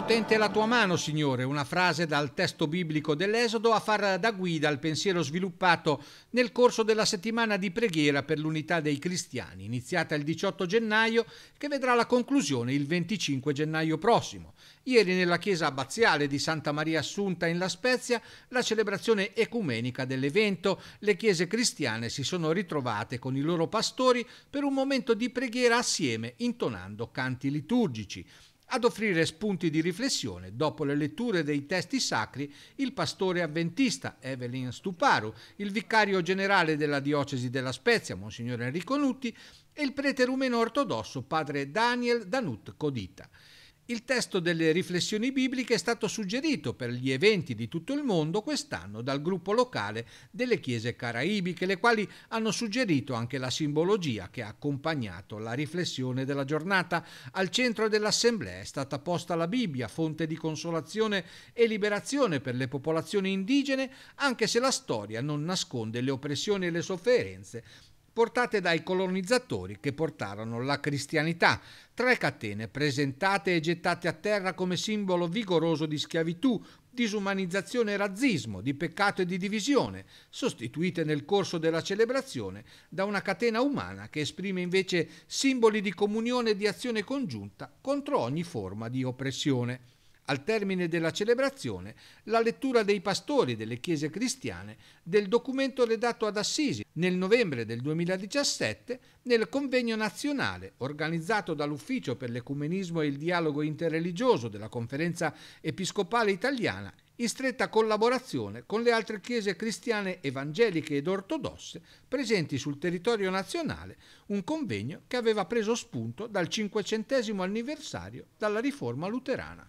potente la tua mano, Signore, una frase dal testo biblico dell'Esodo a far da guida al pensiero sviluppato nel corso della settimana di preghiera per l'unità dei cristiani, iniziata il 18 gennaio, che vedrà la conclusione il 25 gennaio prossimo. Ieri nella chiesa abbaziale di Santa Maria Assunta in La Spezia, la celebrazione ecumenica dell'evento, le chiese cristiane si sono ritrovate con i loro pastori per un momento di preghiera assieme, intonando canti liturgici ad offrire spunti di riflessione. Dopo le letture dei testi sacri, il pastore avventista Evelyn Stuparu, il vicario generale della diocesi della Spezia, Monsignor Enrico Nutti, e il prete rumeno ortodosso padre Daniel Danut Codita. Il testo delle riflessioni bibliche è stato suggerito per gli eventi di tutto il mondo quest'anno dal gruppo locale delle chiese caraibiche, le quali hanno suggerito anche la simbologia che ha accompagnato la riflessione della giornata. Al centro dell'assemblea è stata posta la Bibbia, fonte di consolazione e liberazione per le popolazioni indigene, anche se la storia non nasconde le oppressioni e le sofferenze portate dai colonizzatori che portarono la cristianità. Tre catene presentate e gettate a terra come simbolo vigoroso di schiavitù, disumanizzazione e razzismo, di peccato e di divisione, sostituite nel corso della celebrazione da una catena umana che esprime invece simboli di comunione e di azione congiunta contro ogni forma di oppressione. Al termine della celebrazione, la lettura dei pastori delle chiese cristiane del documento redatto ad Assisi nel novembre del 2017 nel convegno nazionale organizzato dall'Ufficio per l'Ecumenismo e il Dialogo Interreligioso della Conferenza Episcopale Italiana in stretta collaborazione con le altre chiese cristiane evangeliche ed ortodosse presenti sul territorio nazionale, un convegno che aveva preso spunto dal 500 anniversario dalla riforma luterana.